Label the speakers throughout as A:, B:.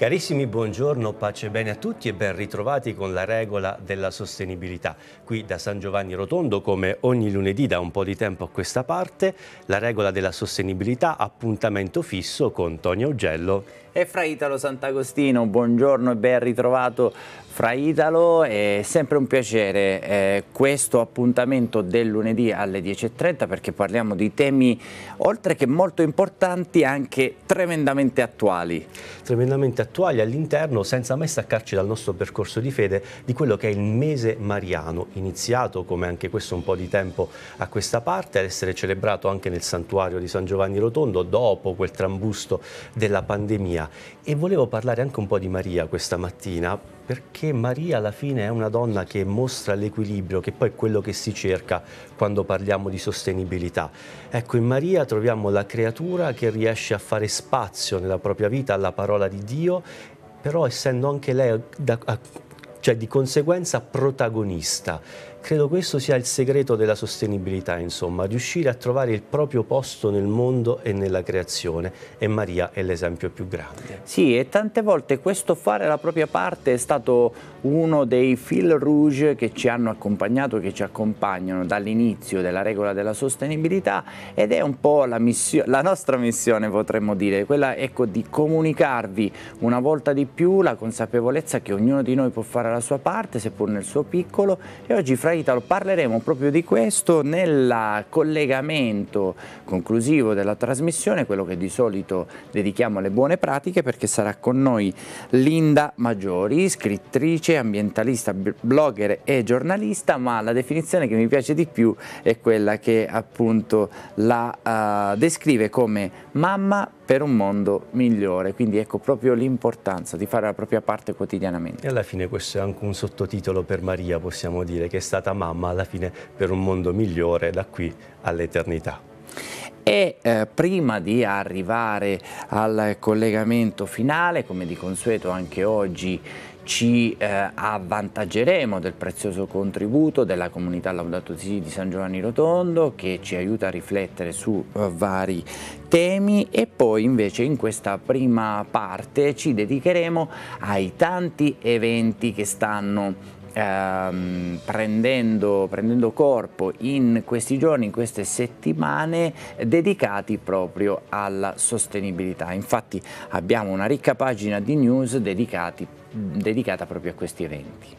A: Carissimi, buongiorno, pace e bene a tutti e ben ritrovati con la regola della sostenibilità. Qui da San Giovanni Rotondo, come ogni lunedì da un po' di tempo a questa parte, la regola della sostenibilità, appuntamento fisso con Tonio Augello
B: e fra Italo Sant'Agostino. Buongiorno e ben ritrovato fra Italo. È sempre un piacere eh, questo appuntamento del lunedì alle 10.30 perché parliamo di temi oltre che molto importanti anche tremendamente attuali. Tremendamente attuali all'interno senza mai staccarci dal nostro percorso di fede di quello
A: che è il mese mariano iniziato come anche questo un po' di tempo a questa parte ad essere celebrato anche nel santuario di San Giovanni Rotondo dopo quel trambusto della pandemia e volevo parlare anche un po' di Maria questa mattina perché Maria alla fine è una donna che mostra l'equilibrio, che poi è quello che si cerca quando parliamo di sostenibilità. Ecco, in Maria troviamo la creatura che riesce a fare spazio nella propria vita alla parola di Dio, però essendo anche lei da, cioè di conseguenza protagonista Credo questo sia il segreto della sostenibilità, insomma, riuscire a trovare il proprio posto nel mondo e nella creazione e Maria è l'esempio più
B: grande. Sì, e tante volte questo fare la propria parte è stato uno dei fil rouge che ci hanno accompagnato, che ci accompagnano dall'inizio della regola della sostenibilità ed è un po' la, la nostra missione potremmo dire, quella ecco, di comunicarvi una volta di più la consapevolezza che ognuno di noi può fare la sua parte, seppur nel suo piccolo e oggi fra tra Italo. Parleremo proprio di questo nel collegamento conclusivo della trasmissione, quello che di solito dedichiamo alle buone pratiche perché sarà con noi Linda Maggiori, scrittrice, ambientalista, blogger e giornalista, ma la definizione che mi piace di più è quella che appunto la uh, descrive come mamma per un mondo migliore, quindi ecco proprio l'importanza di fare la propria parte quotidianamente.
A: E alla fine questo è anche un sottotitolo per Maria, possiamo dire, che è stata mamma alla fine per un mondo migliore da qui
B: all'eternità. E eh, prima di arrivare al collegamento finale, come di consueto anche oggi ci eh, avvantaggeremo del prezioso contributo della comunità Laudato Si di San Giovanni Rotondo che ci aiuta a riflettere su uh, vari temi e poi invece in questa prima parte ci dedicheremo ai tanti eventi che stanno Ehm, prendendo, prendendo, corpo in questi giorni, in queste settimane dedicati proprio alla sostenibilità. Infatti abbiamo una ricca pagina di news dedicati dedicata proprio a questi eventi.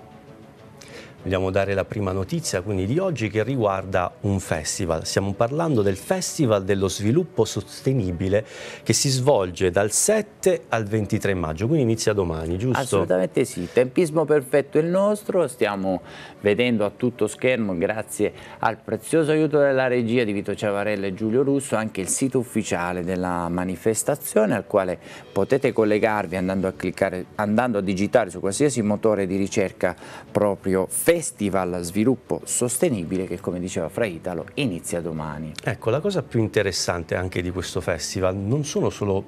A: Vogliamo dare la prima notizia quindi di oggi che riguarda un festival. Stiamo parlando del Festival dello Sviluppo Sostenibile che si svolge dal 7
B: al 23 maggio, quindi inizia domani, giusto? Assolutamente sì, tempismo perfetto il nostro, stiamo vedendo a tutto schermo grazie al prezioso aiuto della regia di Vito Ciavarella e Giulio Russo anche il sito ufficiale della manifestazione al quale potete collegarvi andando a, cliccare, andando a digitare su qualsiasi motore di ricerca proprio Facebook Festival Sviluppo Sostenibile che come diceva Fra Italo inizia domani.
A: Ecco, la cosa più interessante anche di questo festival non sono solo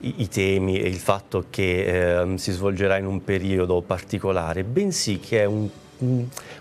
A: i, i temi e il fatto che eh, si svolgerà in un periodo particolare, bensì che è un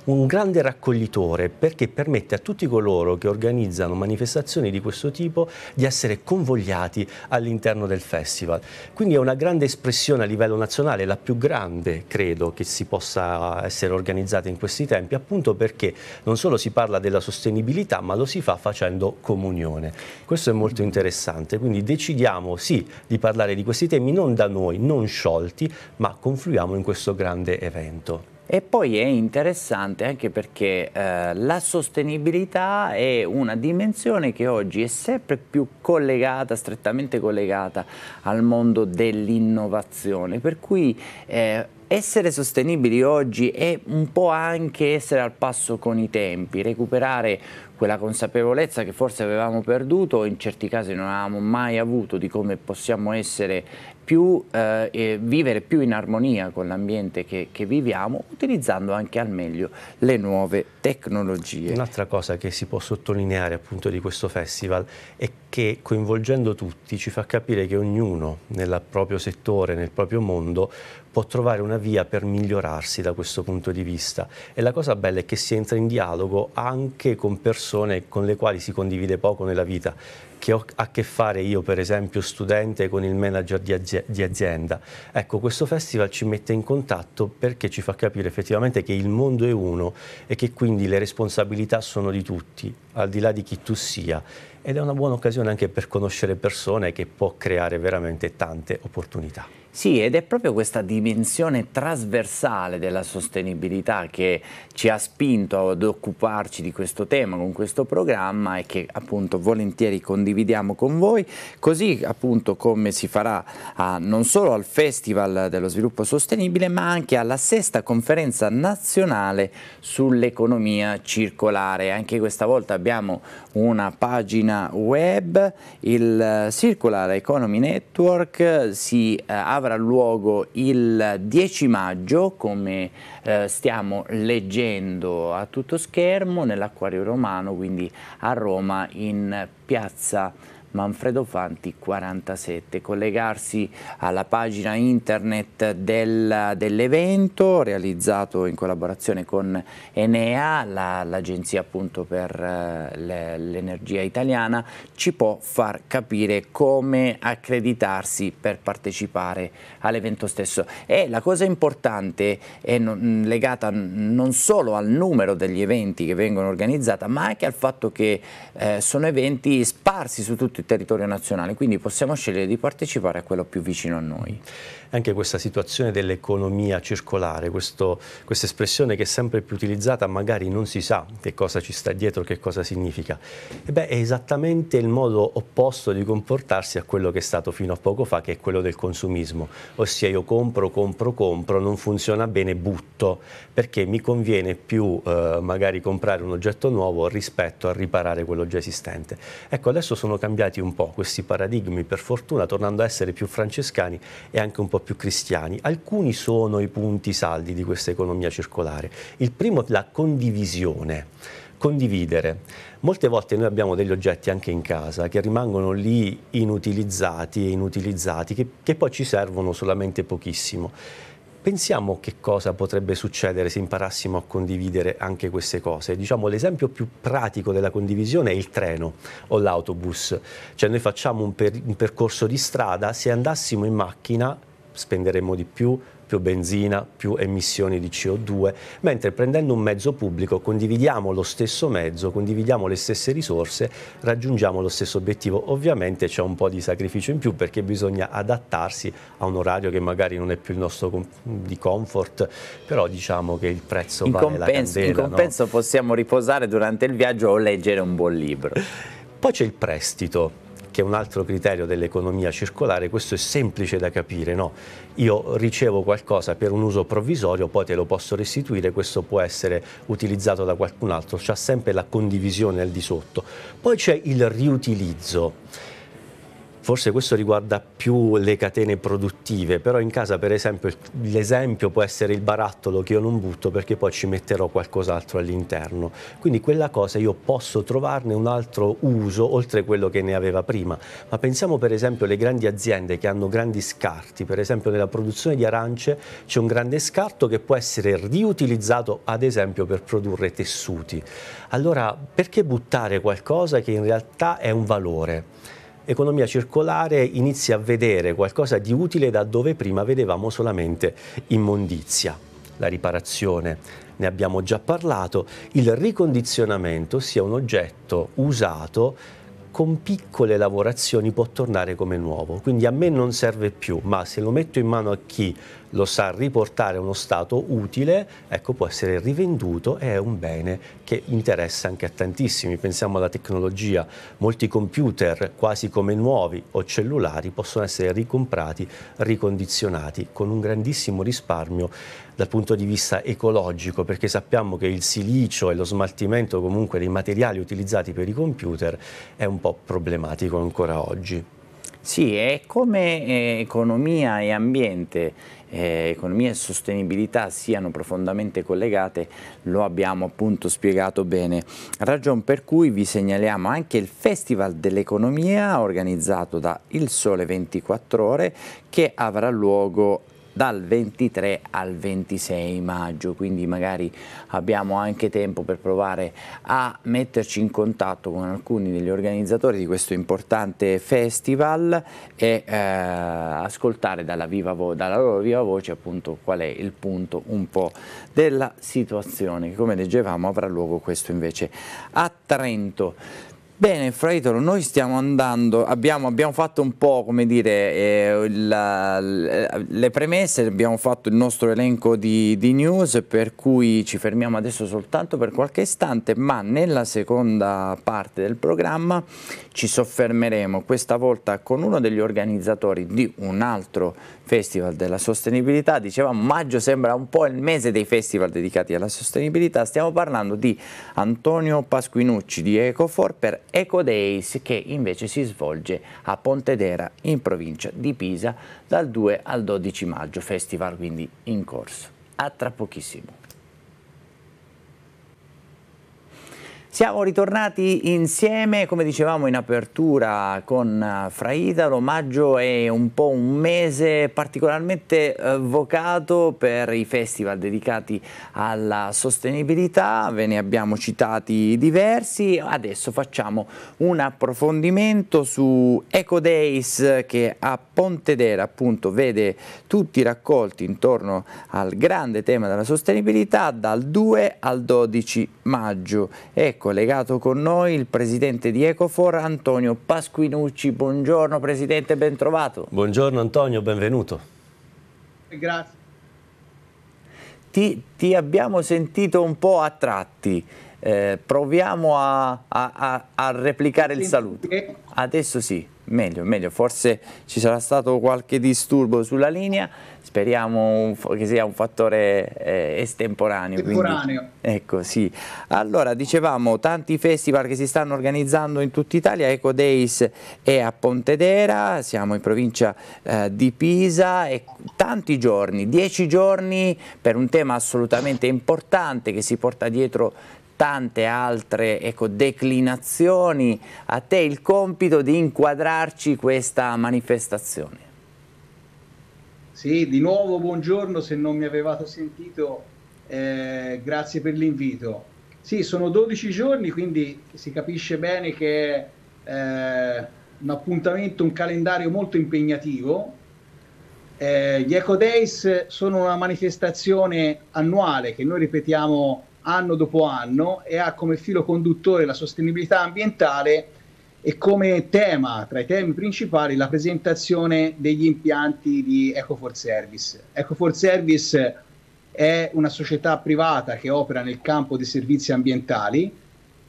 A: un grande raccoglitore perché permette a tutti coloro che organizzano manifestazioni di questo tipo di essere convogliati all'interno del festival. Quindi è una grande espressione a livello nazionale, la più grande credo che si possa essere organizzata in questi tempi, appunto perché non solo si parla della sostenibilità ma lo si fa facendo comunione. Questo è molto interessante, quindi decidiamo sì di parlare di questi temi non da noi, non sciolti, ma confluiamo in questo grande evento.
B: E poi è interessante anche perché eh, la sostenibilità è una dimensione che oggi è sempre più collegata, strettamente collegata al mondo dell'innovazione, per cui eh, essere sostenibili oggi è un po' anche essere al passo con i tempi, recuperare quella consapevolezza che forse avevamo perduto, in certi casi non avevamo mai avuto di come possiamo essere più, eh, vivere più in armonia con l'ambiente che, che, viviamo, utilizzando anche al meglio le nuove tecnologie. Un'altra cosa che si può sottolineare appunto di
A: questo festival è che coinvolgendo tutti ci fa capire che ognuno nel proprio settore, nel proprio mondo, può trovare una via per migliorarsi da questo punto di vista. E la cosa bella è che si entra in dialogo anche con persone con le quali si condivide poco nella vita che ho a che fare io, per esempio, studente con il manager di, di, azienda. Ecco, questo festival ci mette in contatto perché ci fa capire effettivamente che il mondo è uno e che quindi le responsabilità sono di tutti, al di là di chi tu sia. Ed è una buona occasione anche per conoscere persone che può creare veramente tante opportunità.
B: Sì, ed è proprio questa dimensione trasversale della sostenibilità che ci ha spinto ad occuparci di questo tema con questo programma e che appunto volentieri condividiamo con voi, così appunto come si farà a, ah, non solo al Festival dello Sviluppo Sostenibile ma anche alla sesta conferenza nazionale sull'economia circolare. Anche questa volta abbiamo una pagina web, il eh, Circular Economy Network si eh, avrà luogo il 10 maggio, come eh, stiamo leggendo a tutto schermo, nell'Acquario Romano, quindi a Roma, in piazza Manfredo Fanti 47. Collegarsi alla pagina internet del, dell'evento realizzato in collaborazione con Enea, l'agenzia la, appunto per eh, l'energia italiana, ci può far capire come accreditarsi per partecipare all'evento stesso. E la cosa importante è non, legata non solo al numero degli eventi che vengono organizzati, ma anche al fatto che eh, sono eventi sparsi su tutto territorio nazionale, quindi possiamo scegliere di partecipare a quello più vicino a noi anche questa situazione dell'economia circolare, questo, questa espressione che è
A: sempre più utilizzata, magari non si sa che cosa ci sta dietro, che cosa significa. E beh, è esattamente il modo opposto di comportarsi a quello che è stato fino a poco fa, che è quello del consumismo, ossia io compro, compro, compro, non funziona bene, butto, perché mi conviene più eh, magari comprare un oggetto nuovo rispetto a riparare quello già esistente. Ecco, adesso sono cambiati un po' questi paradigmi, per fortuna, tornando a essere più francescani e anche un po' più più cristiani. Alcuni sono i punti saldi di questa economia circolare. Il primo è la condivisione, condividere. Molte volte noi abbiamo degli oggetti anche in casa che rimangono lì inutilizzati e inutilizzati, che, che poi ci servono solamente pochissimo. Pensiamo che cosa potrebbe succedere se imparassimo a condividere anche queste cose. Diciamo l'esempio più pratico della condivisione è il treno o l'autobus. Cioè noi facciamo un, per un percorso di strada, se andassimo in macchina spenderemo di più, più benzina, più emissioni di CO2, mentre prendendo un mezzo pubblico condividiamo lo stesso mezzo, condividiamo le stesse risorse, raggiungiamo lo stesso obiettivo. Ovviamente c'è un po' di sacrificio in più perché bisogna adattarsi a un orario che magari non è più il nostro di comfort, però diciamo che il prezzo in vale compenso, candela, In compenso no? possiamo riposare durante il viaggio o leggere un buon libro. Poi c'è il prestito che è un altro criterio dell'economia circolare, questo è semplice da capire, no? io ricevo qualcosa per un uso provvisorio, poi te lo posso restituire, questo può essere utilizzato da qualcun altro, c'è sempre la condivisione al di sotto. Poi c'è il riutilizzo Forse questo riguarda più le catene produttive, però in casa per esempio l'esempio può essere il barattolo che io non butto perché poi ci metterò qualcos'altro all'interno. Quindi quella cosa io posso trovarne un altro uso oltre quello che ne aveva prima. Ma pensiamo per esempio alle grandi aziende che hanno grandi scarti, per esempio nella produzione di arance c'è un grande scarto che può essere riutilizzato ad esempio per produrre tessuti. Allora perché buttare qualcosa che in realtà è un valore? economia circolare inizia a vedere qualcosa di utile da dove prima vedevamo solamente immondizia. La riparazione, ne abbiamo già parlato, il ricondizionamento ossia un oggetto usato con piccole lavorazioni può tornare come nuovo. Quindi a me non serve più, ma se lo metto in mano a chi lo sa riportare a uno stato utile, ecco, può essere rivenduto e è un bene che interessa anche a tantissimi. Pensiamo alla tecnologia, molti computer quasi come nuovi o cellulari possono essere ricomprati, ricondizionati con un grandissimo risparmio dal punto di vista ecologico, perché sappiamo che il silicio e lo smaltimento comunque dei materiali utilizzati per i computer
B: è un po' problematico ancora oggi. Sì, è come eh, economia e ambiente, eh, economia e sostenibilità siano profondamente collegate, lo abbiamo appunto spiegato bene. Ragion per cui vi segnaliamo anche il Festival dell'Economia organizzato da Il Sole 24 Ore che avrà luogo dal 23 al 26 maggio, quindi magari abbiamo anche tempo per provare a metterci in contatto con alcuni degli organizzatori di questo importante festival e eh, ascoltare dalla, dalla, loro viva voce appunto qual è il punto un po' della situazione che come leggevamo avrà luogo questo invece a Trento. Bene, Fraitolo, noi stiamo andando, abbiamo, abbiamo fatto un po' come dire eh, la, eh, le premesse, abbiamo fatto il nostro elenco di, di, news per cui ci fermiamo adesso soltanto per qualche istante, ma nella seconda parte del programma ci soffermeremo questa volta con uno degli organizzatori di un altro Festival della Sostenibilità, dicevamo maggio sembra un po' il mese dei festival dedicati alla sostenibilità, stiamo parlando di Antonio Pasquinucci di Ecofor per Ecodays che invece si svolge a Pontedera in provincia di Pisa dal 2 al 12 maggio, festival quindi in corso. A tra pochissimo. Siamo ritornati insieme, come dicevamo in apertura con eh, Fraidalo, maggio è un po' un mese particolarmente eh, vocato per i festival dedicati alla sostenibilità, ve ne abbiamo citati diversi, adesso facciamo un approfondimento su Eco Days che a Pontedera appunto vede tutti raccolti intorno al grande tema della sostenibilità dal 2 al 12 maggio. Ecco, collegato ecco, con noi il presidente di Ecofor, Antonio Pasquinucci. Buongiorno presidente, ben trovato.
A: Buongiorno Antonio, benvenuto.
C: Grazie.
B: Ti, ti abbiamo sentito un po' a tratti, eh, proviamo a, a, a replicare il saluto. Adesso sì meglio, meglio, forse ci sarà stato qualche disturbo sulla linea, speriamo che sia un fattore eh, estemporaneo. Estemporaneo. Quindi, ecco, sì. Allora, dicevamo, tanti festival che si stanno organizzando in tutta Italia, Eco Days è a Pontedera, siamo in provincia eh, di Pisa e tanti giorni, dieci giorni per un tema assolutamente importante che si porta dietro tante altre ecco, declinazioni, a te il compito di inquadrarci questa manifestazione.
C: Sì, di nuovo buongiorno se non mi avevate sentito, eh, grazie per l'invito. Sì, sono 12 giorni, quindi si capisce bene che è eh, un appuntamento, un calendario molto impegnativo. Eh, gli Eco Days sono una manifestazione annuale che noi ripetiamo anno dopo anno e ha come filo conduttore la sostenibilità ambientale e come tema, tra i temi principali, la presentazione degli impianti di Ecofor Service. Ecofor Service è una società privata che opera nel campo dei servizi ambientali,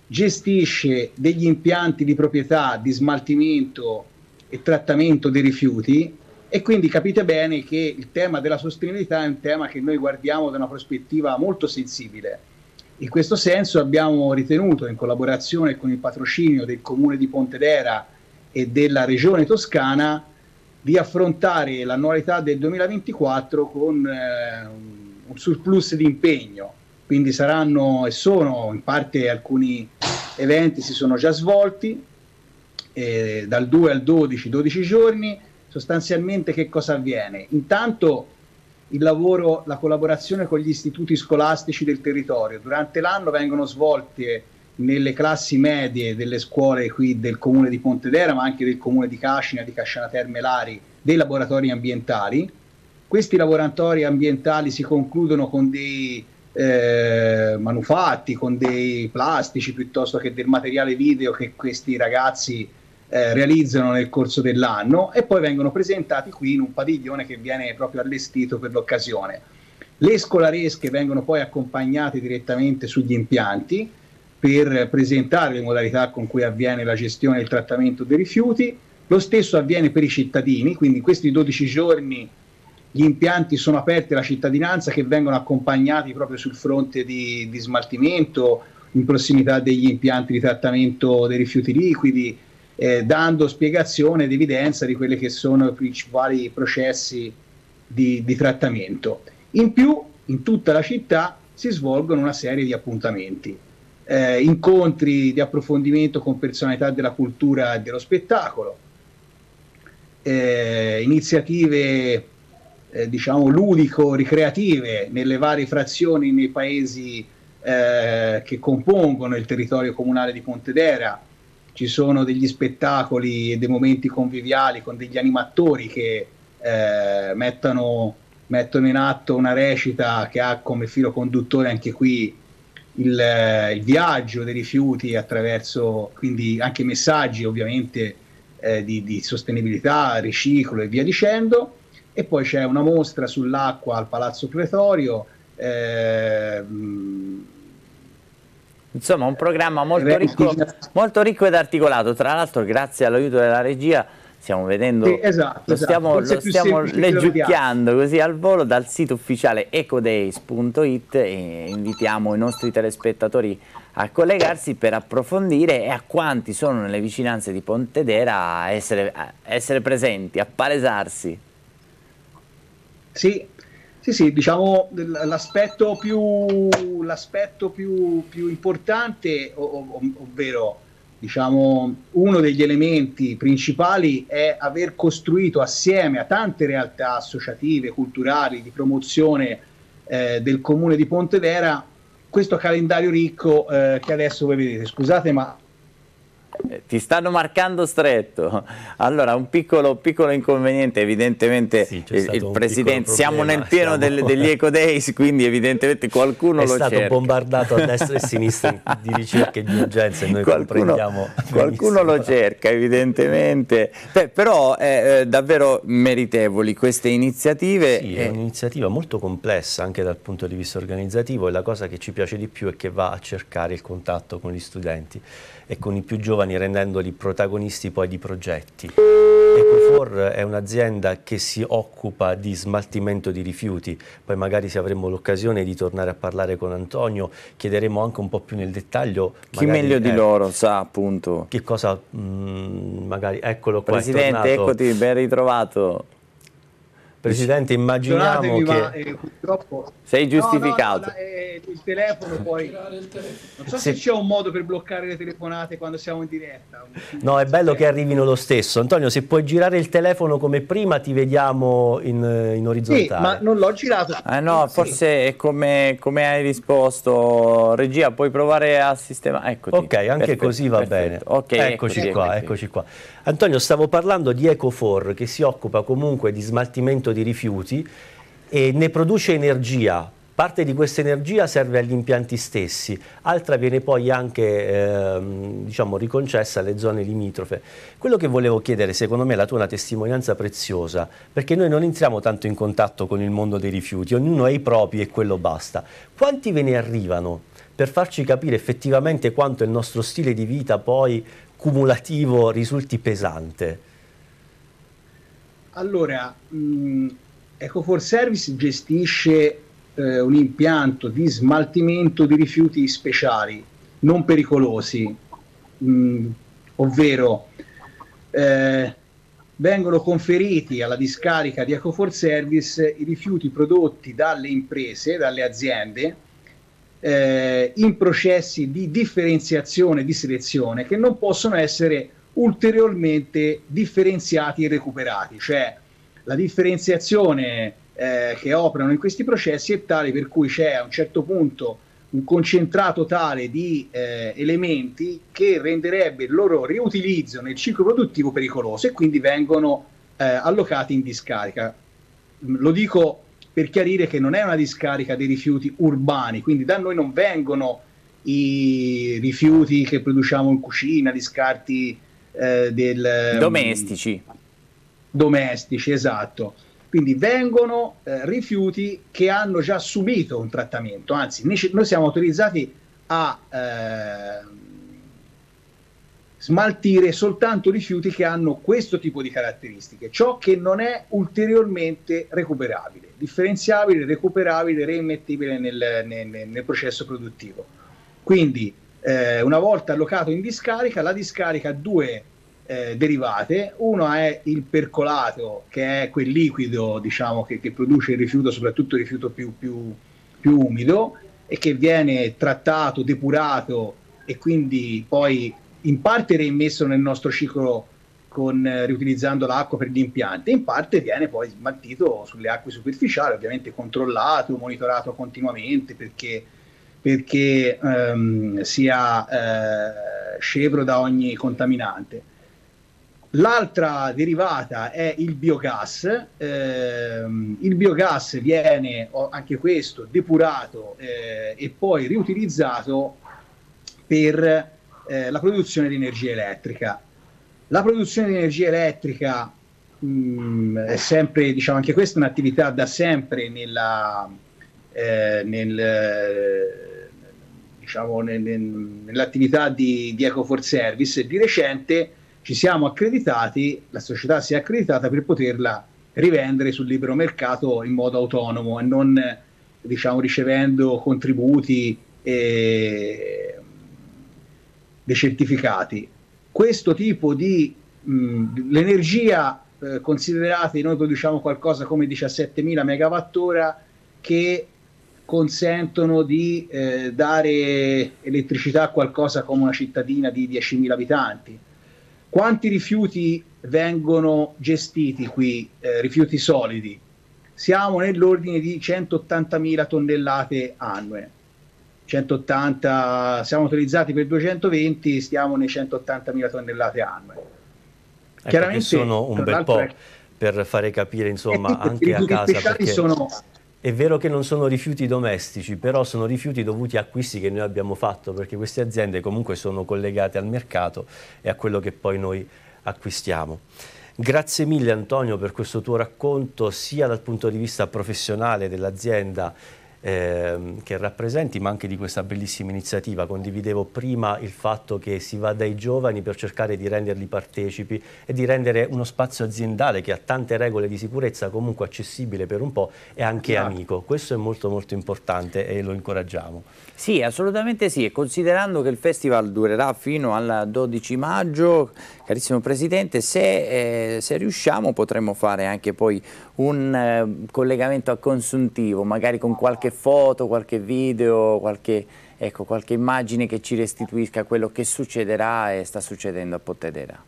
C: gestisce degli impianti di proprietà di smaltimento e trattamento dei rifiuti e quindi capite bene che il tema della sostenibilità è un tema che noi guardiamo da una prospettiva molto sensibile in questo senso abbiamo ritenuto, in collaborazione con il patrocinio del Comune di Pontedera e della Regione Toscana, di affrontare l'annualità del 2024 con eh, un surplus di impegno. Quindi saranno e sono in parte alcuni eventi si sono già svolti eh, dal 2 al 12, 12 giorni. Sostanzialmente che cosa avviene? Intanto il lavoro, la collaborazione con gli istituti scolastici del territorio. Durante l'anno vengono svolte nelle classi medie delle scuole qui del comune di Pontedera, ma anche del comune di Cascina, di Casciana Terme Lari, dei laboratori ambientali. Questi laboratori ambientali si concludono con dei eh, manufatti, con dei plastici piuttosto che del materiale video che questi ragazzi eh, realizzano nel corso dell'anno e poi vengono presentati qui in un padiglione che viene proprio allestito per l'occasione. Le scolaresche vengono poi accompagnate direttamente sugli impianti per presentare le modalità con cui avviene la gestione e il trattamento dei rifiuti. Lo stesso avviene per i cittadini, quindi in questi 12 giorni gli impianti sono aperti alla cittadinanza che vengono accompagnati proprio sul fronte di, di smaltimento, in prossimità degli impianti di trattamento dei rifiuti liquidi, eh, dando spiegazione ed evidenza di quelli che sono i principali processi di, di trattamento. In più, in tutta la città si svolgono una serie di appuntamenti. Eh, incontri di approfondimento con personalità della cultura e dello spettacolo, eh, iniziative eh, diciamo ludico-ricreative nelle varie frazioni nei paesi eh, che compongono il territorio comunale di Pontedera, ci sono degli spettacoli e dei momenti conviviali con degli animatori che eh, mettono, mettono, in atto una recita che ha come filo conduttore anche qui il, il viaggio dei rifiuti attraverso quindi anche messaggi ovviamente eh, di, di sostenibilità, riciclo e via dicendo. E poi c'è una mostra sull'acqua al Palazzo Pretorio. Eh, Insomma, un programma molto eh, ricco, molto ricco ed
B: articolato. Tra l'altro, grazie all'aiuto della regia, stiamo vedendo, sì, esatto, lo esatto. stiamo, esatto. lo stiamo leggiucchiando così al volo dal sito ufficiale ecodays.it e invitiamo i nostri telespettatori a collegarsi per approfondire e a quanti sono nelle vicinanze di Pontedera a essere, a essere presenti, a palesarsi.
C: Sì, sì, sì, diciamo l'aspetto più, l'aspetto più, più importante, ov- ovvero diciamo, uno degli elementi principali è aver costruito assieme a tante realtà associative, culturali, di promozione eh, del comune di Pontedera questo calendario ricco eh, che adesso voi vedete. Scusate, ma eh, ti stanno
B: marcando stretto. Allora, un piccolo, piccolo inconveniente, evidentemente sì, il Presidente, siamo nel pieno siamo... Del, degli Eco Days, quindi evidentemente qualcuno È lo cerca. È stato
A: bombardato a destra e a sinistra di ricerche di urgenza e noi qualcuno, comprendiamo
B: Qualcuno lo cerca, evidentemente. Beh, però eh, eh, davvero meritevoli queste
A: iniziative. Sì, è un'iniziativa molto complessa anche dal punto di vista organizzativo e la cosa che ci piace di più è che va a cercare il contatto con gli studenti e con i più giovani rendendoli protagonisti poi di progetti. Ecofor è un'azienda che si occupa di smaltimento di rifiuti, poi magari se avremo l'occasione di tornare a parlare con Antonio chiederemo anche un po' più nel dettaglio. Chi meglio di eh, loro sa appunto. Che cosa mh, mm, magari, eccolo qua. Presidente, eccoti,
B: ben ritrovato.
A: Presidente, immaginiamo ma, che...
C: Eh, purtroppo... Sei giustificato. No, no, no, eh, il telefono poi... Non so se, se c'è un modo per bloccare le telefonate quando siamo in diretta.
A: No, è bello che arrivino lo stesso. Antonio, se puoi girare il telefono come prima ti vediamo in, eh,
B: in orizzontale. Sì, ma
C: non l'ho girato.
B: Ah no, forse sì. è come, come, hai risposto, regia, puoi provare a sistemare. Eccoti. Ok, anche perfetto, così va perfetto. bene. Okay, eccoci, eccoci, qua,
A: eccoci qua. Antonio, stavo parlando di Ecofor che si occupa comunque di smaltimento di di rifiuti e ne produce energia. Parte di questa energia serve agli impianti stessi, altra viene poi anche ehm, diciamo, riconcessa alle zone limitrofe. Quello che volevo chiedere, secondo me la tua è una testimonianza preziosa, perché noi non entriamo tanto in contatto con il mondo dei rifiuti, ognuno ha i propri e quello basta. Quanti ve ne arrivano per farci capire effettivamente quanto il nostro stile di vita poi cumulativo risulti pesante?
C: Allora, mh, mm, Ecofor Service gestisce eh, un impianto di smaltimento di rifiuti speciali non pericolosi, mh, mm, ovvero eh, vengono conferiti alla discarica di Ecofor Service i rifiuti prodotti dalle imprese, dalle aziende, eh, in processi di differenziazione e di selezione che non possono essere ulteriormente differenziati e recuperati, cioè la differenziazione eh, che operano in questi processi è tale per cui c'è a un certo punto un concentrato tale di eh, elementi che renderebbe il loro riutilizzo nel ciclo produttivo pericoloso e quindi vengono eh, allocati in discarica. Lo dico per chiarire che non è una discarica dei rifiuti urbani, quindi da noi non vengono i rifiuti che produciamo in cucina, gli scarti eh, del... Ehm,
B: Domestici.
C: Domestici, esatto. Quindi vengono eh, rifiuti che hanno già subito un trattamento, anzi noi siamo autorizzati a eh, smaltire soltanto rifiuti che hanno questo tipo di caratteristiche, ciò che non è ulteriormente recuperabile, differenziabile, recuperabile, reimmettibile nel, nel, nel processo produttivo. Quindi eh, una volta allocato in discarica, la discarica ha due eh, derivate, uno è il percolato, che è quel liquido diciamo, che, che produce il rifiuto, soprattutto il rifiuto più, più, più umido, e che viene trattato, depurato e quindi poi in parte reimmesso nel nostro ciclo con, eh, riutilizzando l'acqua per gli impianti, in parte viene poi smaltito sulle acque superficiali, ovviamente controllato, monitorato continuamente perché perché ehm, sia eh, scevro da ogni contaminante. L'altra derivata è il biogas, ehm, il biogas viene anche questo depurato eh, e poi riutilizzato per eh, la produzione di energia elettrica. La produzione di energia elettrica mh, mm, è sempre, diciamo, anche questa è un'attività da sempre nella, eh, nel, diciamo, nel, nell'attività di, di Eco for Service, di recente ci siamo accreditati, la società si è accreditata per poterla rivendere sul libero mercato in modo autonomo e non diciamo, ricevendo contributi e eh, dei certificati. Questo tipo di mh, l'energia eh, considerate, noi produciamo qualcosa come 17.000 megawatt-ora che consentono di eh, dare elettricità a qualcosa come una cittadina di 10.000 abitanti. Quanti rifiuti vengono gestiti qui, eh, rifiuti solidi? Siamo nell'ordine di 180.000 tonnellate annue. 180, siamo utilizzati per 220, stiamo nei 180.000 tonnellate annue. Ecco Chiaramente sono un bel po'
A: per fare capire insomma anche a casa perché sono, è vero che non sono rifiuti domestici, però sono rifiuti dovuti a acquisti che noi abbiamo fatto, perché queste aziende comunque sono collegate al mercato e a quello che poi noi acquistiamo. Grazie mille Antonio per questo tuo racconto sia dal punto di vista professionale dell'azienda Ehm, che rappresenti, ma anche di questa bellissima iniziativa. Condividevo prima il fatto che si va dai giovani per cercare di renderli partecipi e di rendere uno spazio aziendale che ha tante regole di sicurezza comunque accessibile
B: per un po' e anche no. amico. Questo è molto molto importante e lo incoraggiamo. Sì, assolutamente sì, e considerando che il festival durerà fino al 12 maggio, carissimo Presidente, se, eh, se riusciamo potremmo fare anche poi un eh, collegamento a consuntivo, magari con qualche foto, qualche video, qualche, ecco, qualche immagine che ci restituisca quello che succederà e sta succedendo a Pontedera.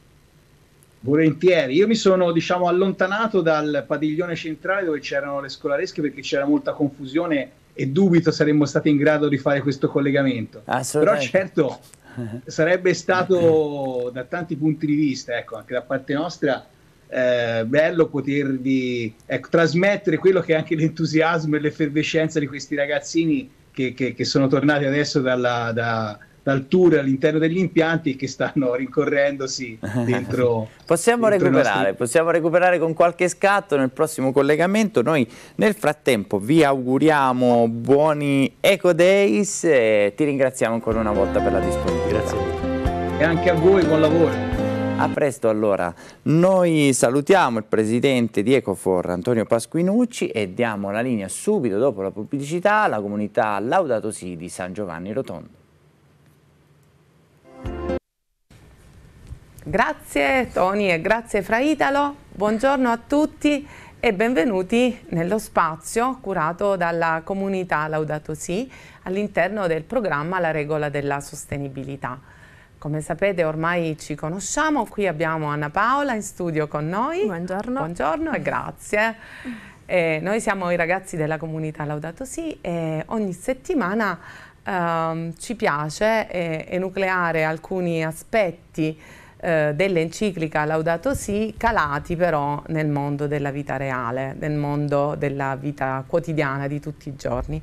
C: Volentieri, io mi sono diciamo, allontanato dal padiglione centrale dove c'erano le scolaresche perché c'era molta confusione e dubito saremmo stati in grado di fare questo collegamento. Però certo sarebbe stato da tanti punti di vista, ecco, anche da parte nostra, eh, bello potervi ecco, trasmettere quello che è anche l'entusiasmo e l'effervescenza di questi ragazzini che, che, che sono tornati adesso dalla, da, dal tour all'interno degli impianti e che stanno rincorrendosi dentro.
B: possiamo, dentro recuperare, nostro... possiamo recuperare con qualche scatto nel prossimo collegamento. Noi nel frattempo vi auguriamo buoni Eco Days e ti ringraziamo ancora una volta per la disponibilità. Grazie. E anche a voi, buon lavoro. A presto allora. Noi salutiamo il presidente di Ecofor Antonio Pasquinucci e diamo la linea subito dopo la pubblicità alla comunità Laudato Si di San Giovanni
D: Rotondo. Grazie Tony e grazie Fra Italo. Buongiorno a tutti e benvenuti nello spazio curato dalla comunità Laudato Si all'interno del programma La regola della sostenibilità. Come sapete ormai ci conosciamo, qui abbiamo Anna Paola in studio con noi. Buongiorno. Buongiorno e grazie. Eh, noi siamo i ragazzi della comunità Laudato Si e ogni settimana ehm, ci piace eh, enucleare alcuni aspetti eh, dell'enciclica Laudato Si calati però nel mondo della vita reale, nel mondo della vita quotidiana di tutti i giorni.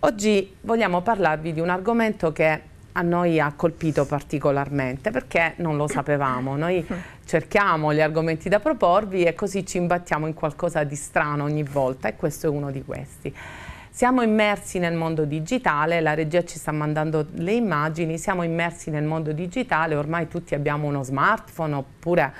D: Oggi vogliamo parlarvi di un argomento che a noi ha colpito particolarmente perché non lo sapevamo. Noi cerchiamo gli argomenti da proporvi e così ci imbattiamo in qualcosa di strano ogni volta e questo è uno di questi. Siamo immersi nel mondo digitale, la regia ci sta mandando le immagini, siamo immersi nel mondo digitale, ormai tutti abbiamo uno smartphone oppure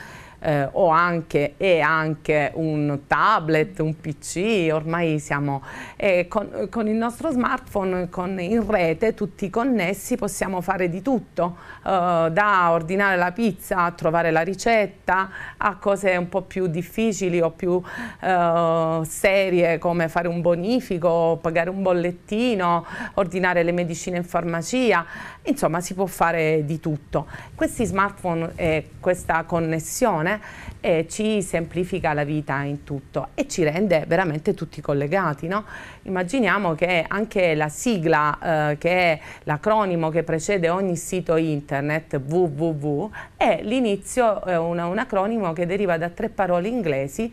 D: eh, o anche, e anche un tablet, un pc, ormai siamo eh, con, con, il nostro smartphone con, in rete tutti connessi possiamo fare di tutto, eh, da ordinare la pizza a trovare la ricetta a cose un po' più difficili o più eh, serie come fare un bonifico, pagare un bollettino, ordinare le medicine in farmacia, insomma si può fare di tutto. Questi smartphone e questa connessione insieme eh, ci semplifica la vita in tutto e ci rende veramente tutti collegati. No? Immaginiamo che anche la sigla, eh, che è l'acronimo che precede ogni sito internet, www, è l'inizio, è eh, una, un acronimo che deriva da tre parole inglesi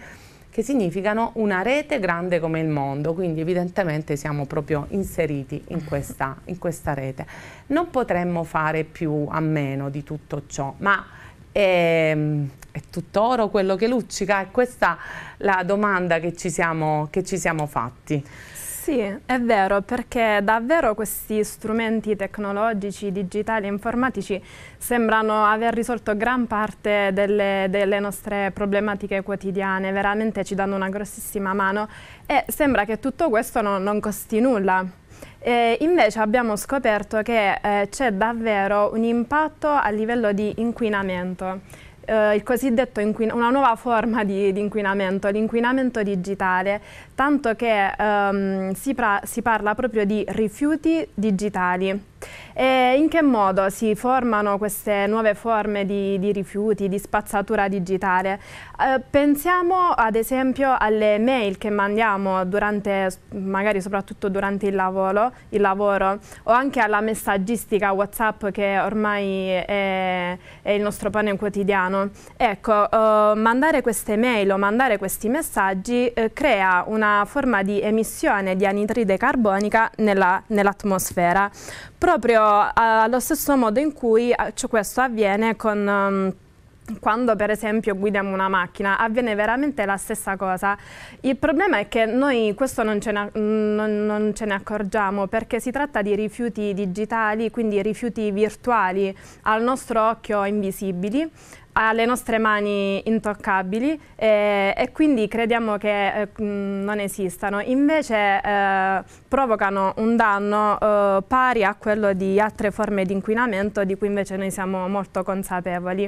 D: che significano una rete grande come il mondo, quindi evidentemente siamo proprio inseriti in questa, in questa rete. Non potremmo fare più a meno di tutto ciò, ma ehm, è tutto oro quello che luccica? È questa la domanda che ci siamo, che ci siamo fatti.
E: Sì, è vero, perché davvero questi strumenti tecnologici, digitali e informatici sembrano aver risolto gran parte delle, delle, nostre problematiche quotidiane, veramente ci danno una grossissima mano e sembra che tutto questo no, non costi nulla. E invece abbiamo scoperto che eh, c'è davvero un impatto a livello di inquinamento eh, il cosiddetto una nuova forma di, di inquinamento, l'inquinamento digitale, tanto che ehm, si, si parla proprio di rifiuti digitali. E in che modo si formano queste nuove forme di, di rifiuti, di spazzatura digitale? Eh, pensiamo ad esempio alle mail che mandiamo durante, magari soprattutto durante il lavoro, il lavoro o anche alla messaggistica WhatsApp che ormai è, è il nostro pane quotidiano. Ecco, eh, mandare queste mail o mandare questi messaggi eh, crea una forma di emissione di anidride carbonica nell'atmosfera. Nell proprio eh, allo stesso modo in cui eh, cioè, questo avviene con ehm, quando per esempio guidiamo una macchina avviene veramente la stessa cosa. Il problema è che noi questo non ce, ne, non, non ce ne, accorgiamo perché si tratta di rifiuti digitali, quindi rifiuti virtuali al nostro occhio invisibili ha le nostre mani intoccabili e, eh, e quindi crediamo che eh, mm, non esistano, invece eh, provocano un danno eh, pari a quello di altre forme di inquinamento di cui invece noi siamo molto consapevoli.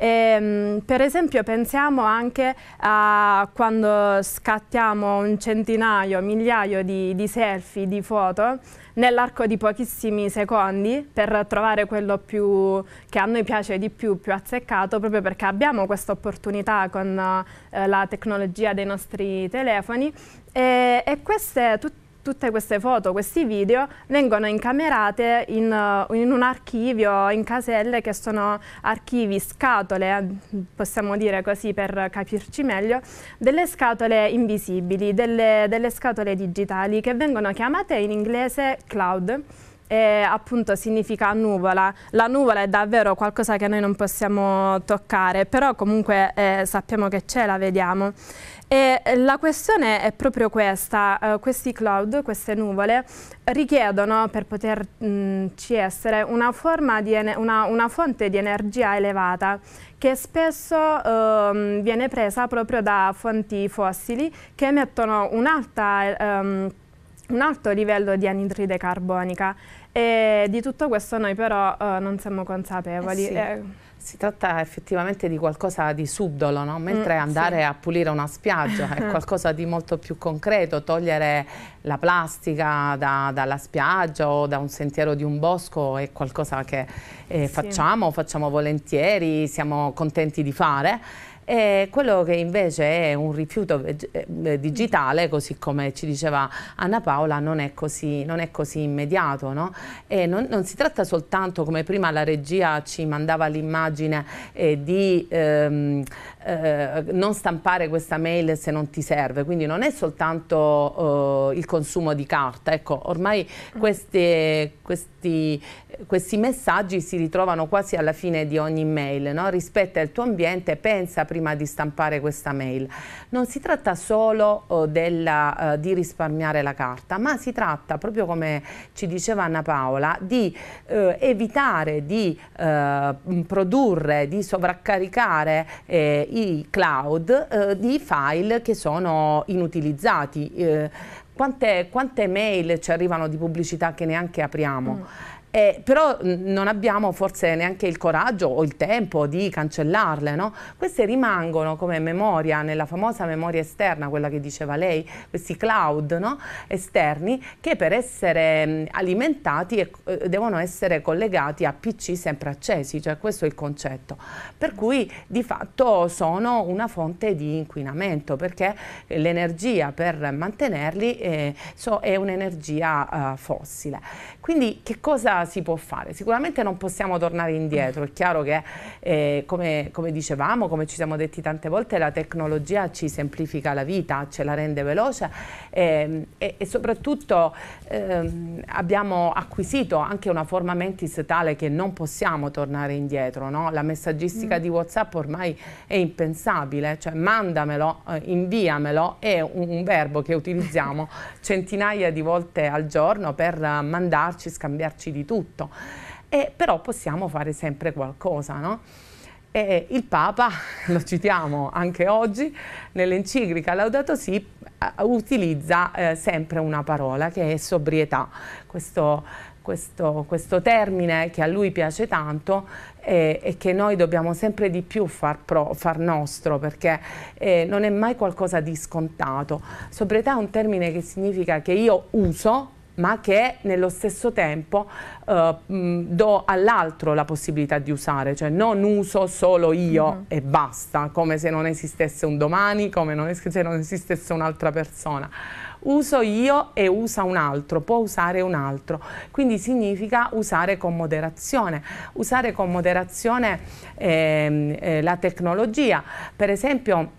E: E, ehm, per esempio pensiamo anche a quando scattiamo un centinaio, migliaio di, di selfie, di foto, nell'arco di pochissimi secondi per trovare quello più, che a noi piace di più, più azzeccato, proprio perché abbiamo questa opportunità con eh, la tecnologia dei nostri telefoni e, e queste tutte tutte queste foto, questi video vengono incamerate in, eh, in, un archivio, in caselle che sono archivi, scatole, possiamo dire così per capirci meglio, delle scatole invisibili, delle, delle scatole digitali che vengono chiamate in inglese cloud. E appunto significa nuvola. La nuvola è davvero qualcosa che noi non possiamo toccare, però comunque eh, sappiamo che c'è, la vediamo. E la questione è proprio questa, uh, questi cloud, queste nuvole, richiedono per poterci mm, essere una, di una, una, fonte di energia elevata che spesso uh, viene presa proprio da fonti fossili che emettono un'alta... Um, un alto livello di anidride carbonica e di tutto questo noi però eh, non siamo consapevoli. Eh sì. eh si tratta effettivamente di
D: qualcosa di subdolo, no? mentre mm, andare sì. a pulire una spiaggia è qualcosa di molto più concreto, togliere la plastica da, dalla spiaggia o da un sentiero di un bosco è qualcosa che eh, sì. facciamo, facciamo volentieri, siamo contenti di fare e quello che invece è un rifiuto eh, eh, digitale, così come ci diceva Anna Paola, non è così, non è così immediato. No? Non, non, si tratta soltanto, come prima la regia ci mandava l'immagine, eh, di ehm, eh, non stampare questa mail se non ti serve, quindi non è soltanto eh, il consumo di carta, ecco, ormai queste, questi, questi, messaggi si ritrovano quasi alla fine di ogni mail, no? rispetta il tuo ambiente, pensa prima prima di stampare questa mail. Non si tratta solo oh, della, eh, di risparmiare la carta, ma si tratta, proprio come ci diceva Anna Paola, di eh, evitare di eh, produrre, di sovraccaricare eh, i cloud di eh, file che sono inutilizzati. Quante, quante, mail ci arrivano di pubblicità che neanche apriamo? Mm. Eh, però mm, non abbiamo forse neanche il coraggio o il tempo di cancellarle, no? Queste rimangono come memoria, nella famosa memoria esterna, quella che diceva lei, questi cloud no? esterni che per essere mm, alimentati eh, devono essere collegati a PC sempre accesi, cioè questo è il concetto. Per cui di fatto sono una fonte di inquinamento perché l'energia per mantenerli eh, so, è un'energia eh, fossile. Quindi che cosa si può fare? Sicuramente non possiamo tornare indietro, è chiaro che eh, come, come, dicevamo, come ci siamo detti tante volte, la tecnologia ci semplifica la vita, ce la rende veloce eh, e, e, soprattutto eh, abbiamo acquisito anche una forma mentis tale che non possiamo tornare indietro, no? la messaggistica mm. di Whatsapp ormai è impensabile, cioè mandamelo, eh, inviamelo, è un, un verbo che utilizziamo centinaia di volte al giorno per mandarci, scambiarci di tutto. E, eh, però possiamo fare sempre qualcosa, no? E il Papa, lo citiamo anche oggi, nell'enciclica Laudato Si eh, utilizza eh, sempre una parola che è sobrietà, questo, questo, questo termine che a lui piace tanto eh, e che noi dobbiamo sempre di più far, pro, far nostro perché eh, non è mai qualcosa di scontato. Sobrietà è un termine che significa che io uso ma che nello stesso tempo eh, do all'altro la possibilità di usare, cioè non uso solo io mm. e basta, come se non esistesse un domani, come non se non esistesse un'altra persona uso io e usa un altro, può usare un altro. Quindi significa usare con moderazione, usare con moderazione eh, eh, la tecnologia. Per esempio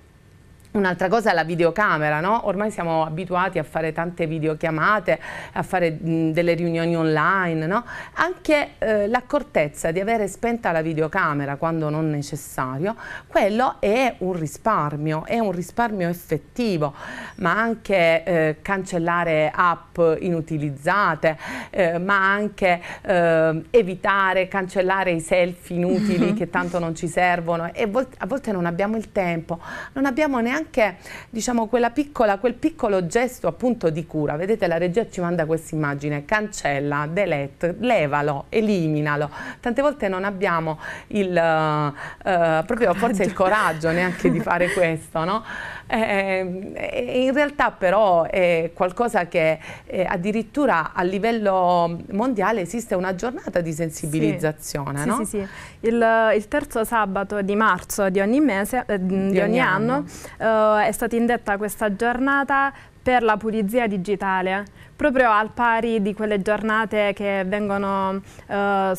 D: Un'altra cosa è la videocamera, no? ormai siamo abituati a fare tante videochiamate, a fare delle riunioni online, no? anche eh, l'accortezza di avere spenta la videocamera quando non necessario, quello è un risparmio, è un risparmio effettivo, ma anche eh, cancellare app inutilizzate, eh, ma anche eh, evitare, cancellare i selfie inutili che tanto non ci servono e a volte non abbiamo il tempo, non abbiamo neanche anche diciamo, piccola, quel piccolo gesto appunto di cura. Vedete la regia ci manda questa immagine, cancella, delete, levalo, eliminalo. Tante volte non abbiamo il, eh, eh proprio forse il coraggio neanche di fare questo, no? Eh, eh, in realtà però è qualcosa che eh, addirittura a livello mondiale esiste una giornata di sensibilizzazione, sì. No? Sì, sì,
E: il, il terzo sabato di marzo di ogni, mese, eh, di di ogni anno, anno eh, è stata indetta questa giornata per la pulizia digitale, proprio al pari di quelle giornate che vengono eh,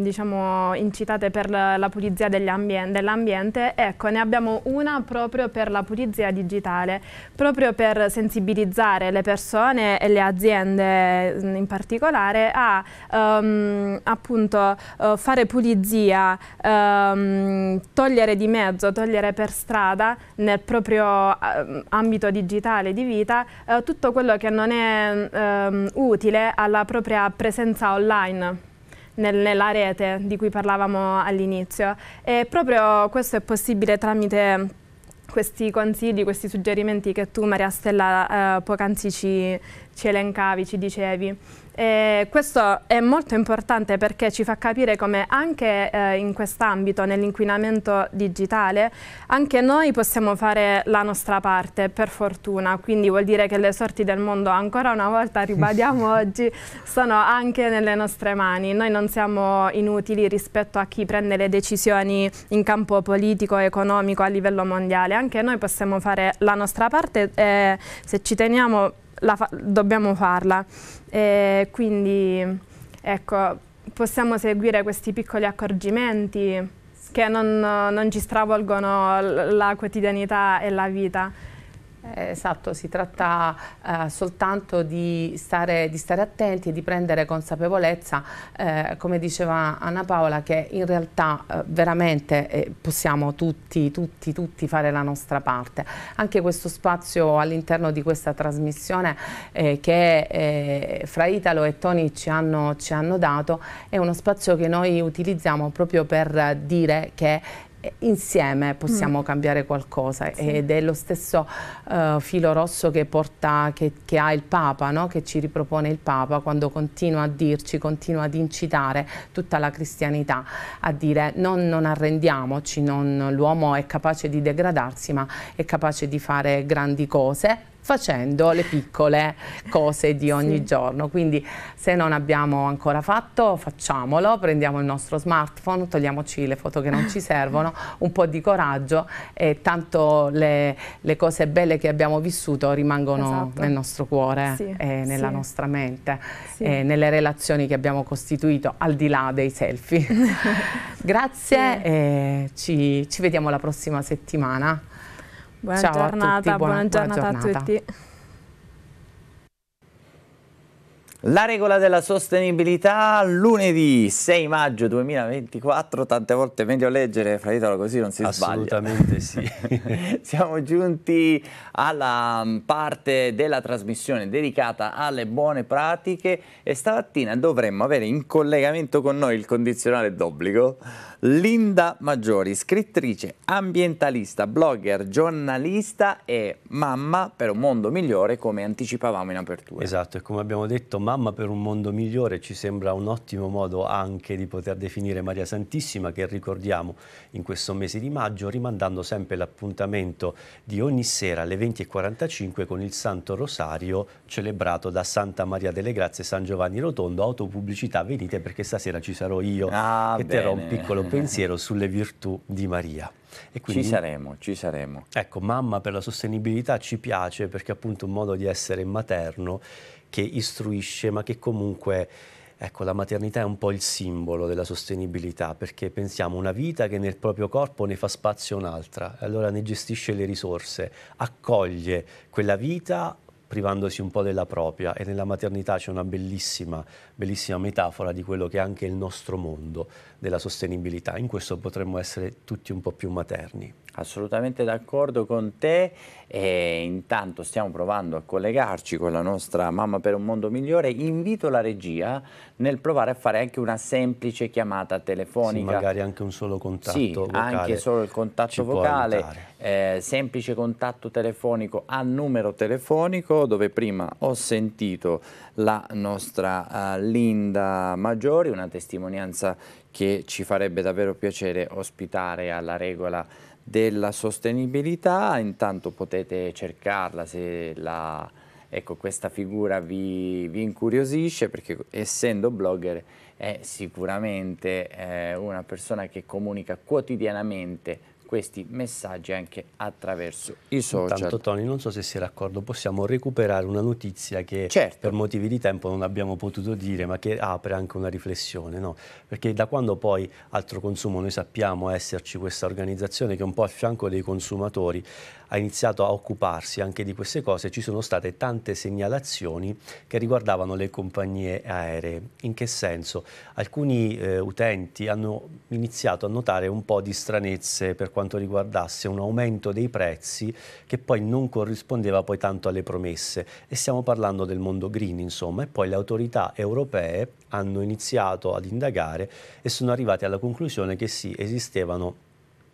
E: diciamo, incitate per la pulizia dell'ambiente, dell ecco ne abbiamo una proprio per la pulizia digitale, proprio per sensibilizzare le persone e le aziende mm, in particolare a ehm, appunto eh, fare pulizia, ehm, togliere di mezzo, togliere per strada nel proprio ehm, ambito digitale di vita eh, tutto quello che non è ehm, utile alla propria presenza online nella rete di cui parlavamo all'inizio e proprio questo è possibile tramite questi consigli, questi suggerimenti che tu Maria Stella eh, poc'anzi ci, ci elencavi, ci dicevi. Eh, questo è molto importante perché ci fa capire come anche eh, in quest'ambito, nell'inquinamento digitale, anche noi possiamo fare la nostra parte, per fortuna. Quindi vuol dire che le sorti del mondo, ancora una volta ribadiamo oggi, sono anche nelle nostre mani. Noi non siamo inutili rispetto a chi prende le decisioni in campo politico, economico, a livello mondiale. Anche noi possiamo fare la nostra parte e eh, se ci teniamo fa dobbiamo farla. E quindi ecco, possiamo seguire questi piccoli accorgimenti che non, non ci stravolgono la quotidianità e la vita. Eh, esatto, si tratta
D: eh, soltanto di stare, di stare, attenti e di prendere consapevolezza, eh, come diceva Anna Paola, che in realtà eh, veramente eh, possiamo tutti, tutti, tutti fare la nostra parte. Anche questo spazio all'interno di questa trasmissione eh, che fra Italo e Tony ci hanno, ci hanno dato è uno spazio che noi utilizziamo proprio per dire che eh, insieme possiamo mm. cambiare qualcosa sì. ed è lo stesso uh, filo rosso che, porta, che, che ha il Papa, no? che ci ripropone il Papa quando continua a dirci, continua ad incitare tutta la cristianità a dire non, non arrendiamoci, l'uomo è capace di degradarsi ma è capace di fare grandi cose facendo le piccole cose di ogni sì. giorno. Quindi se non abbiamo ancora fatto, facciamolo, prendiamo il nostro smartphone, togliamoci le foto che non ci servono, un po' di coraggio e tanto le, le cose belle che abbiamo vissuto rimangono esatto. nel nostro cuore sì. e nella sì. nostra mente, e nelle relazioni che abbiamo costituito, al di là dei selfie. Grazie e ci, ci vediamo la prossima settimana.
E: Buona Ciao giornata, tutti, buona, buona, giornata buona, giornata a tutti.
D: La regola della sostenibilità
B: lunedì 6 maggio 2024, tante volte è meglio leggere, fra Fraditolo così non si Assolutamente sbaglia. Assolutamente sì. Siamo giunti alla mm, parte della trasmissione dedicata alle buone pratiche e stamattina dovremmo avere in collegamento con noi il condizionale d'obbligo Linda Maggiori, scrittrice, ambientalista, blogger, giornalista e mamma per un mondo migliore come anticipavamo in apertura.
A: Esatto, e come abbiamo detto mamma per un mondo migliore ci sembra un ottimo modo anche di poter definire Maria Santissima che ricordiamo in questo mese di maggio rimandando sempre l'appuntamento di ogni sera alle 20.45 con il Santo Rosario celebrato da Santa Maria delle Grazie San Giovanni Rotondo, autopubblicità, venite perché stasera ci sarò io ah, che terrò un piccolo pensiero sulle virtù di Maria. Quindi, ci saremo, ci saremo. Ecco, mamma per la sostenibilità ci piace perché appunto un modo di essere materno che istruisce ma che comunque... Ecco, la maternità è un po' il simbolo della sostenibilità, perché pensiamo una vita che nel proprio corpo ne fa spazio un'altra, e allora ne gestisce le risorse, accoglie quella vita privandosi un po' della propria e nella maternità c'è una bellissima bellissima metafora di quello che è
B: anche il nostro mondo della sostenibilità. In questo potremmo essere tutti un po' più materni. Assolutamente d'accordo con te e intanto stiamo provando a collegarci con la nostra Mamma per un mondo migliore. Invito la regia nel provare a fare anche una semplice chiamata telefonica. Sì, magari anche un solo contatto sì, vocale. anche solo il contatto vocale. Eh, semplice contatto telefonico a numero telefonico dove prima ho sentito la nostra uh, Linda Maggiori, una testimonianza che ci farebbe davvero piacere ospitare alla regola della sostenibilità, intanto potete cercarla se la, ecco, questa figura vi, vi, incuriosisce perché essendo blogger è sicuramente eh, una persona che comunica quotidianamente questi messaggi anche attraverso i social. Intanto
A: Tony, non so se sei d'accordo, possiamo recuperare una notizia che certo. per motivi di tempo non abbiamo potuto dire, ma che apre anche una riflessione, no? Perché da quando poi altro consumo noi sappiamo esserci questa organizzazione che è un po' a fianco dei consumatori, ha iniziato a occuparsi anche di queste cose, ci sono state tante segnalazioni che riguardavano le compagnie aeree. In che senso? Alcuni eh, utenti hanno iniziato a notare un po' di stranezze per quanto riguardasse un aumento dei prezzi che poi non corrispondeva poi tanto alle promesse. E stiamo parlando del mondo green, insomma, e poi le autorità europee hanno iniziato ad indagare e sono arrivati alla conclusione che sì, esistevano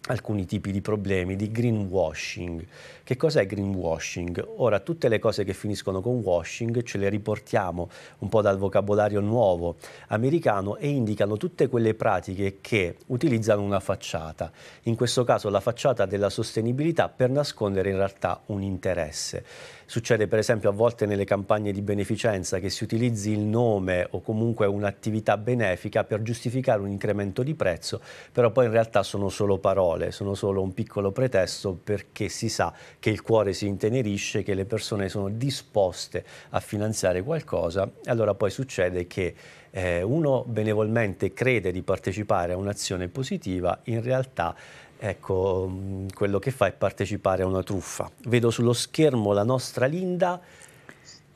A: alcuni tipi di problemi, di greenwashing. Che cos'è greenwashing? Ora, tutte le cose che finiscono con washing ce le riportiamo un po' dal vocabolario nuovo americano e indicano tutte quelle pratiche che utilizzano una facciata, in questo caso la facciata della sostenibilità per nascondere in realtà un interesse. Succede per esempio a volte nelle campagne di beneficenza che si utilizzi il nome o comunque un'attività benefica per giustificare un incremento di prezzo, però poi in realtà sono solo parole, sono solo un piccolo pretesto perché si sa che il cuore si intenerisce, che le persone sono disposte a finanziare qualcosa, e allora poi succede che eh, uno benevolmente crede di partecipare a un'azione positiva, in realtà Ecco, quello che fa è partecipare a una truffa. Vedo sullo schermo la nostra Linda.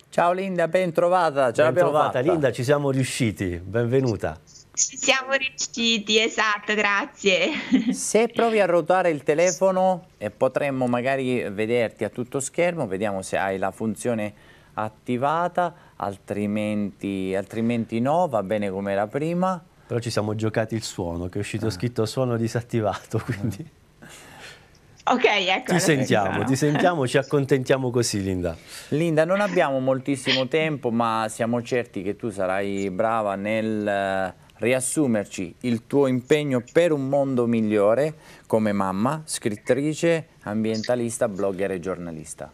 B: Ciao Linda, ben trovata.
A: Ce ben trovata fatta. Linda, ci siamo riusciti. Benvenuta.
F: Ci siamo riusciti, esatto, grazie. Se provi a ruotare il
B: telefono e potremmo magari vederti a tutto schermo, vediamo se hai la funzione attivata, altrimenti, altrimenti no, va bene come era prima.
A: Però ci siamo giocati il suono, che è uscito ah. scritto suono disattivato, quindi...
F: Ok, ecco. Ti sentiamo, ti
B: sentiamo, ci accontentiamo così, Linda. Linda, non abbiamo moltissimo tempo, ma siamo certi che tu sarai brava nel eh, riassumerci il tuo impegno per un mondo migliore come mamma, scrittrice, ambientalista, blogger e giornalista.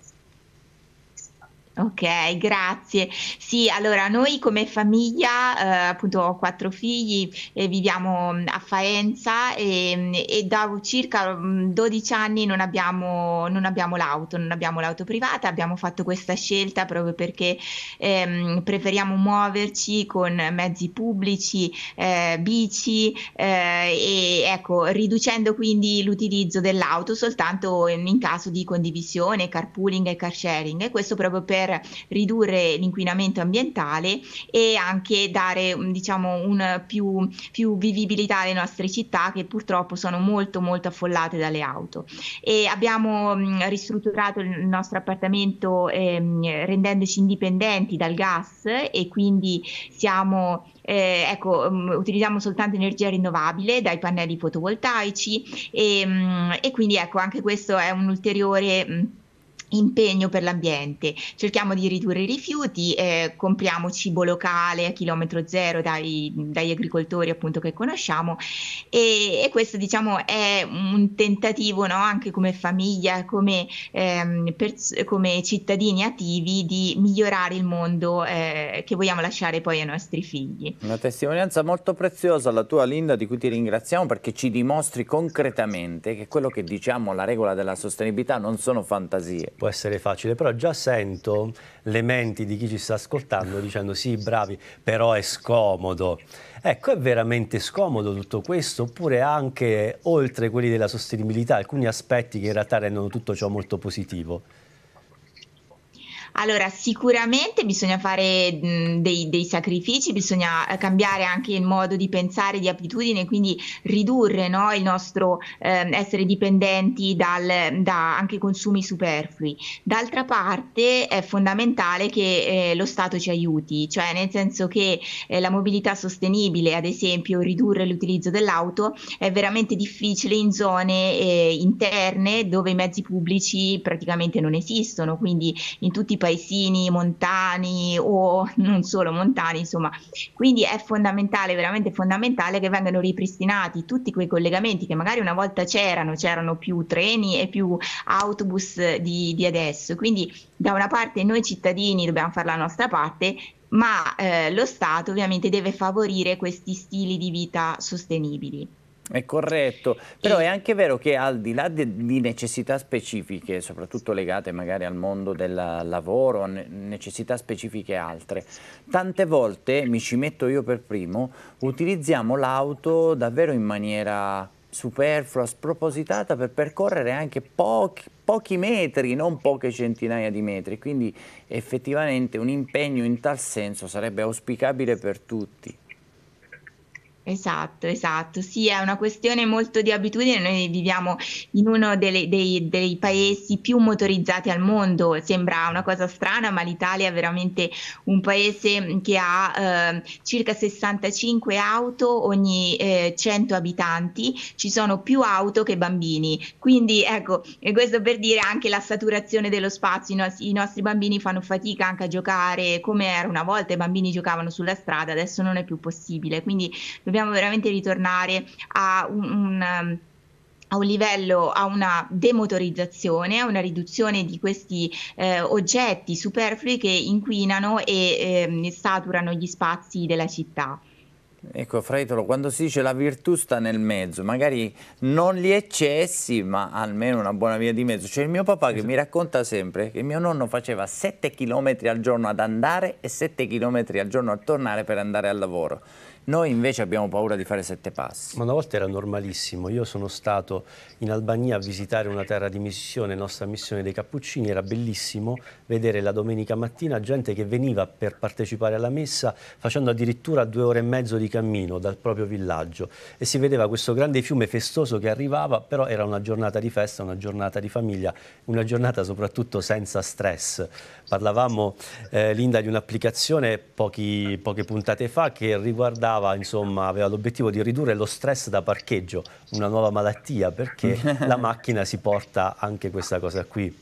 F: Ok, grazie. Sì, allora noi come famiglia, eh, appunto ho quattro figli, eh, viviamo mm, a Faenza e, mm, e da circa 12 mm, anni non abbiamo, non abbiamo, l'auto, non abbiamo l'auto privata, abbiamo fatto questa scelta proprio perché ehm, preferiamo muoverci con mezzi pubblici, eh, bici eh, e ecco, riducendo quindi l'utilizzo dell'auto soltanto in, in caso di condivisione, carpooling e car sharing e questo proprio per per ridurre l'inquinamento ambientale e anche dare mm, diciamo, un più, più, vivibilità alle nostre città che purtroppo sono molto molto affollate dalle auto. E abbiamo mm, ristrutturato il nostro appartamento ehm, rendendoci indipendenti dal gas e quindi siamo eh, ecco, mm, utilizziamo soltanto energia rinnovabile dai pannelli fotovoltaici e, e quindi ecco, anche questo è un ulteriore... Um impegno per l'ambiente, cerchiamo di ridurre i rifiuti, eh, compriamo cibo locale a chilometro zero dai, dagli agricoltori appunto che conosciamo e, e, questo diciamo è un tentativo no, anche come famiglia, come, ehm, pers- come cittadini attivi di migliorare il mondo eh, che vogliamo lasciare poi ai nostri figli.
B: Una testimonianza molto preziosa la tua Linda di cui ti ringraziamo perché ci dimostri concretamente che quello che diciamo la regola della sostenibilità non sono fantasie può essere facile, però già sento le
A: menti di chi ci sta ascoltando dicendo sì, bravi, però è scomodo. Ecco, è veramente scomodo tutto questo, oppure anche oltre quelli della sostenibilità, alcuni aspetti che in realtà rendono tutto ciò molto positivo?
F: Allora, sicuramente bisogna fare dei, dei, sacrifici, bisogna eh, cambiare anche il modo di pensare, di abitudine, quindi ridurre no, il nostro eh, essere dipendenti dal, da anche consumi superflui. D'altra parte è fondamentale che eh, lo Stato ci aiuti, cioè nel senso che eh, la mobilità sostenibile, ad esempio ridurre l'utilizzo dell'auto, è veramente difficile in zone eh, interne dove i mezzi pubblici praticamente non esistono, quindi in tutti i paesini montani o non solo montani, insomma. Quindi è fondamentale, veramente fondamentale che vengano ripristinati tutti quei collegamenti che magari una volta c'erano, c'erano più treni e più autobus di, di adesso. Quindi da una parte noi cittadini dobbiamo fare la nostra parte, ma eh, lo Stato ovviamente deve favorire questi stili di vita sostenibili.
B: È corretto, però e... è anche vero che al di là di, di, necessità specifiche, soprattutto legate magari al mondo del lavoro, ne, necessità specifiche altre, tante volte, mi ci metto io per primo, utilizziamo l'auto davvero in maniera superflua, spropositata per percorrere anche pochi, pochi, metri, non poche centinaia di metri, quindi effettivamente un impegno in tal senso sarebbe auspicabile per tutti.
F: Esatto, esatto, sì, è una questione molto di abitudine. Noi viviamo in uno delle, dei, dei, paesi più motorizzati al mondo. Sembra una cosa strana, ma l'Italia è veramente un paese che ha eh, circa 65 auto ogni eh, 100 abitanti. Ci sono più auto che bambini. Quindi, ecco, e questo per dire anche la saturazione dello spazio. I, no- I nostri bambini fanno fatica anche a giocare come era una volta. I bambini giocavano sulla strada, adesso non è più possibile. Quindi, dobbiamo veramente ritornare a un, un um, a un livello, a una demotorizzazione, a una riduzione di questi eh, oggetti superflui che inquinano e eh, saturano gli spazi della città.
B: Ecco Fraitolo, quando si dice la virtù sta nel mezzo, magari non gli eccessi, ma almeno una buona via di mezzo. C'è il mio papà che esatto. mi racconta sempre che mio nonno faceva 7 km al giorno ad andare e 7 km al giorno a tornare per andare al lavoro noi invece abbiamo paura di fare sette passi.
A: Ma una volta era normalissimo. Io sono stato in Albania a visitare una terra di missione, nostra missione dei Cappuccini. Era bellissimo vedere la domenica mattina gente che veniva per partecipare alla messa facendo addirittura due ore e mezzo di cammino dal proprio villaggio. E si vedeva questo grande fiume festoso che arrivava, però era una giornata di festa, una giornata di famiglia, una giornata soprattutto senza stress. Parlavamo, eh, Linda, di un'applicazione poche puntate fa che riguardava cercava, insomma, aveva l'obiettivo di ridurre lo stress da parcheggio, una nuova malattia, perché la macchina si porta anche questa cosa qui.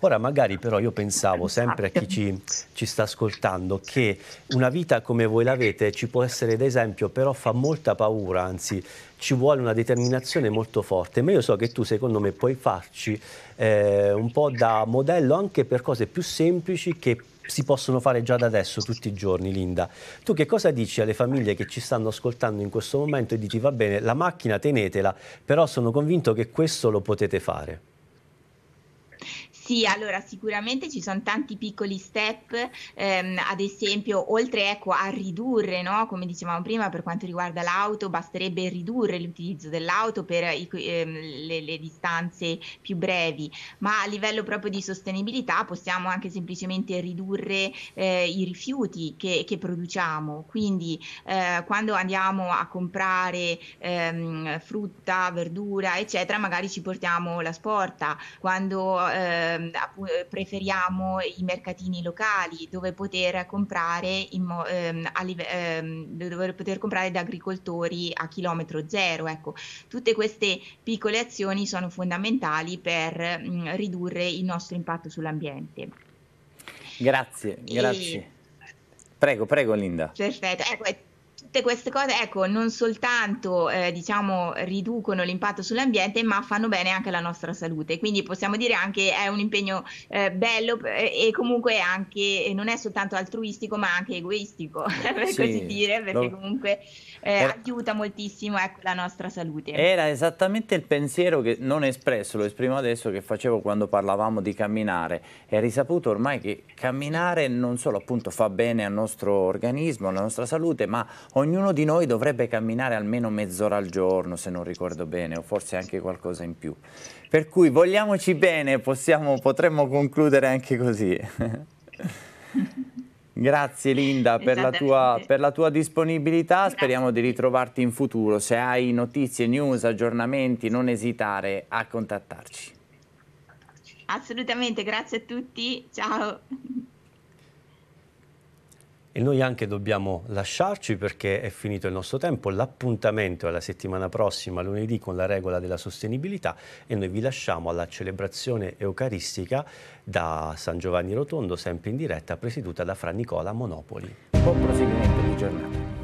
A: Ora magari però io pensavo sempre a chi ci, ci, sta ascoltando che una vita come voi l'avete ci può essere d'esempio, però fa molta paura, anzi ci vuole una determinazione molto forte, ma io so che tu secondo me puoi farci eh, un po' da modello anche per cose più semplici che si possono fare già da adesso, tutti i giorni, Linda. Tu che cosa dici alle famiglie che ci stanno ascoltando in questo momento e dici va bene, la macchina tenetela, però sono convinto che questo lo potete fare?
F: Sì, allora sicuramente ci sono tanti piccoli step, ehm, ad esempio oltre ecco, a ridurre, no? come dicevamo prima per quanto riguarda l'auto, basterebbe ridurre l'utilizzo dell'auto per i, ehm, le, le, distanze più brevi, ma a livello proprio di sostenibilità possiamo anche semplicemente ridurre eh, i rifiuti che, che produciamo, quindi eh, quando andiamo a comprare ehm, frutta, verdura, eccetera, magari ci portiamo la sporta, quando eh, Ehm, eh, preferiamo i mercatini locali dove poter comprare, mo- ehm, live- ehm, dove poter comprare da agricoltori a chilometro zero. Ecco, tutte queste piccole azioni sono fondamentali per mh, mm, ridurre il nostro impatto sull'ambiente.
B: Grazie, grazie. E... Prego, prego Linda.
F: Perfetto, ecco, tutte queste cose, ecco, non soltanto eh, diciamo riducono l'impatto sull'ambiente, ma fanno bene anche alla nostra salute. Quindi possiamo dire anche è un impegno eh, bello eh, e comunque anche non è soltanto altruistico, ma anche egoistico, per sì, così dire, perché lo... comunque eh, era... aiuta moltissimo ecco, la nostra salute. Era
B: esattamente il pensiero che non espresso, lo esprimo adesso che facevo quando parlavamo di camminare. È risaputo ormai che camminare non solo appunto fa bene al nostro organismo, alla nostra salute, ma ogni ognuno di noi dovrebbe camminare almeno mezz'ora al giorno, se non ricordo bene, o forse anche qualcosa in più. Per cui vogliamoci bene, possiamo, potremmo concludere anche così. Grazie Linda per la, tua, per la tua disponibilità, Grazie. speriamo di ritrovarti in futuro. Se hai notizie, news, aggiornamenti, non esitare a contattarci.
F: Assolutamente, grazie a tutti, ciao
A: e noi anche dobbiamo lasciarci perché è finito il nostro tempo, l'appuntamento è la settimana prossima, lunedì, con la regola della sostenibilità e noi vi lasciamo alla celebrazione eucaristica da San Giovanni Rotondo, sempre in diretta, presieduta da Fra Nicola Monopoli. Buon proseguimento di giornata.